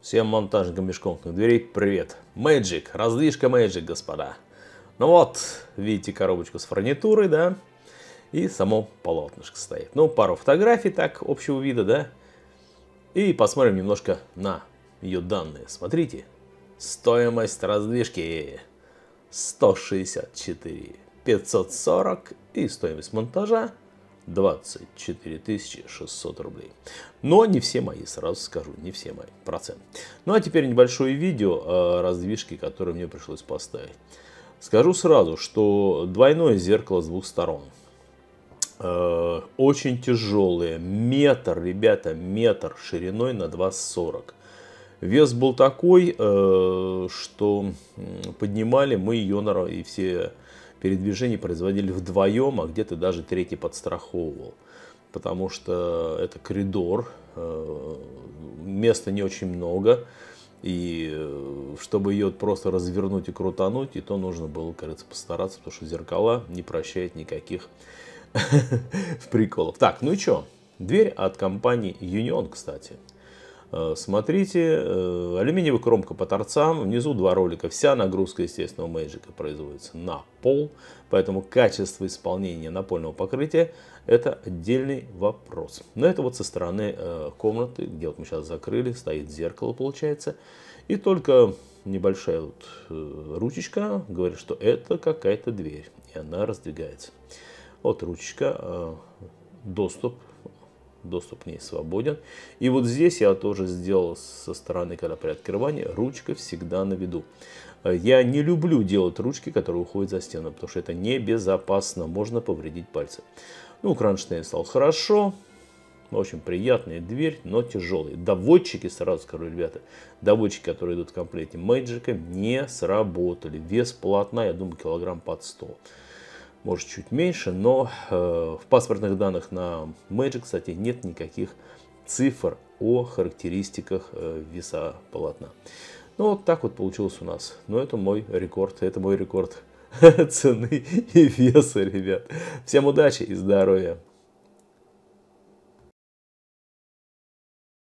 Всем монтажникам межкомнатных дверей привет. Magic, раздвижка Magic, господа. Ну вот, видите коробочку с фурнитурой, да? И само полотнышко стоит. Ну, пару фотографий так, общего вида, да? И посмотрим немножко на ее данные. Смотрите, стоимость раздвижки 164 540 и стоимость монтажа 24 600 рублей. Но не все мои, сразу скажу, не все мои, процент. Ну а теперь небольшое видео о раздвижке, которое мне пришлось поставить. Скажу сразу, что двойное зеркало с двух сторон. Э, очень тяжелые, метр, ребята, метр шириной на 2,40. Вес был такой, э, что поднимали мы ее и все передвижения производили вдвоем, а где-то даже третий подстраховывал. Потому что это коридор, э, места не очень много, и э, чтобы ее просто развернуть и крутануть, и то нужно было, кажется, постараться, потому что зеркала не прощает никаких приколов. Так, ну и что? Дверь от компании Union, кстати. Э, смотрите. Э, алюминиевая кромка по торцам, внизу два ролика. Вся нагрузка, естественно, у Magic производится на пол, поэтому качество исполнения напольного покрытия – это отдельный вопрос. Но это вот со стороны э, комнаты, где вот мы сейчас закрыли, стоит зеркало, получается. И только небольшая вот ручечка говорит, что это какая-то дверь, и она раздвигается. Вот ручечка, доступ доступ к ней свободен. И вот здесь я тоже сделал со стороны, когда при открывании, ручка всегда на виду. Э, я не люблю делать ручки, которые уходят за стену, потому что это небезопасно, можно повредить пальцы. Ну, кронштейн стал хорошо, очень приятная дверь, но тяжелый. Доводчики, сразу скажу, ребята, доводчики, которые идут в комплекте Мэджика, не сработали. Вес полотна, я думаю, килограмм под 100 может чуть меньше, но э, в паспортных данных на Magic, кстати, нет никаких цифр о характеристиках э, веса полотна. Ну вот так вот получилось у нас. Но это мой рекорд, это мой рекорд цены и веса, ребят. Всем удачи и здоровья!